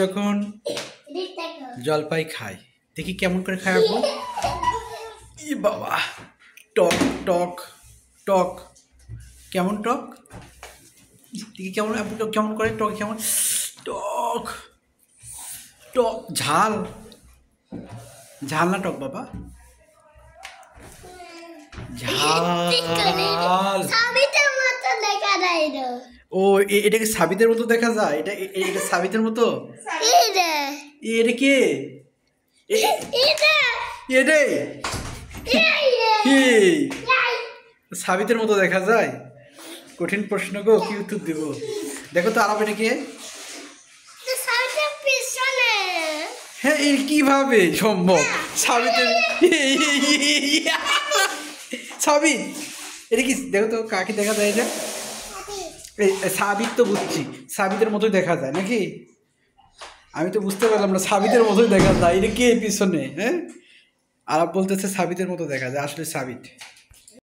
যখন জলপাই খাই দেখি কেমন করে খাই আপু ই বাবা টক টক টক কেমন টক দেখি কেমন আপু কেমন করে টক কেমন টক টক ঝাল ঝাল না টক বাবা ঝাল ও এটা কি সাবিতের মতো দেখা যায় এটা এটা সাবিতের মতো এটা কে এটা সাবিতের মতো দেখা যায় কঠিন প্রশ্ন গো কি উত্তর দেব দেখো তো আরব এটা কে হ্যাঁ এর কিভাবে সম্ভব হ্যাঁ। সাবিতের সাবিত এটা কি দেখো তো কাকে দেখা যায় এটা এই সাবিত তো বুঝছি সাবিতের মতোই দেখা যায় নাকি আমি তো বুঝতে পারলাম না সাবিতের মতোই দেখা যায় এটা কে পিছনে হ্যাঁ আর বলতেছে সাবিতের মতো দেখা যায় আসলে সাবিত